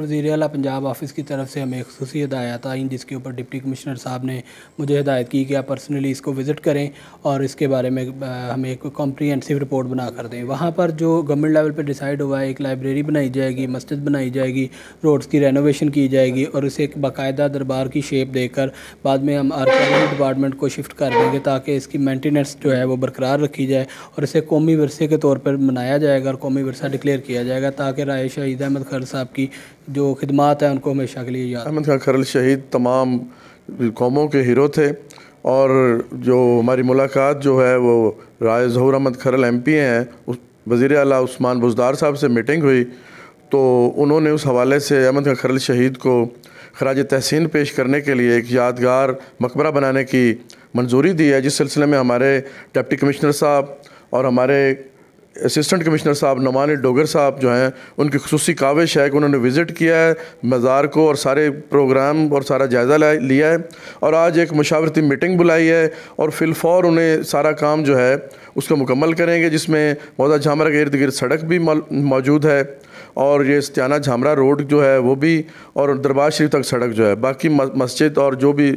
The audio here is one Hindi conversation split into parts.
वजी अला पंजाब ऑफिस की तरफ से हमें खसूस हदायत आई जिसके ऊपर डिप्टी कमिश्नर साहब ने मुझे हदायत की कि आप पर्सनली इसको विज़िट करें और इसके बारे में हमें एक कॉम्प्रीहेंसिव रिपोर्ट बना कर दें वहाँ पर जो गवर्नमेंट लेवल पर डिसाइड हुआ है एक लाइब्रेरी बनाई जाएगी मस्जिद बनाई जाएगी रोड्स की रेनोवेशन की जाएगी और इसे एक बाकायदा दरबार की शेप देकर बाद में हम आर्कियोलॉजी डिपार्टमेंट को शिफ्ट कर देंगे ताकि इसकी मैंटेनेंस जो है वो बरकरार रखी जाए और इसे कौमी वरसे के तौर पर मनाया जाएगा और कौमी वरसा डिक्लेयर किया जाएगा ताकि राय शहीद अहमद खर साहब की जो खदमात हैं उनको हमेशा के लिए याद अहमद खान खरल शहीद तमाम कौमों के हीरो थे और जो हमारी मुलाकात जो है वो राय जहूर अहमद खरल एम पी हैं उस वज़ी अला उस्मान बुजदार साहब से मीटिंग हुई तो उन्होंने उस हवाले से अहमद खान खरल शहीद को खराज तहसीन पेश करने के लिए एक यादगार मकबरा बनाने की मंजूरी दी है जिस सिलसिले में हमारे डिप्टी कमिश्नर साहब और हमारे असिस्टेंट कमिश्नर साहब नमानी डोगर साहब जो हैं उनकी खसूसी काविश है कि उन्होंने विज़िट किया है मज़ार को और सारे प्रोग्राम और सारा जायज़ा लिया है और आज एक मशावरती मीटिंग बुलाई है और फिलफौर उन्हें सारा काम जो है उसको मुकम्मल करेंगे जिसमें मौजा झामरा के इर्द गिर्द सड़क भी मौजूद है और ये स्तियाना झामरा रोड जो है वो भी और दरबार शरीफ तक सड़क जो है बाकी मस्जिद और जो भी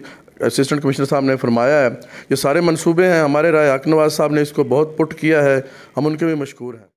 असिस्टेंट कमिश्नर साहब ने फरमाया है ये सारे मंसूबे हैं हमारे राय अकनवाज़ साहब ने इसको बहुत पुट किया है हम उनके भी मशहूर हैं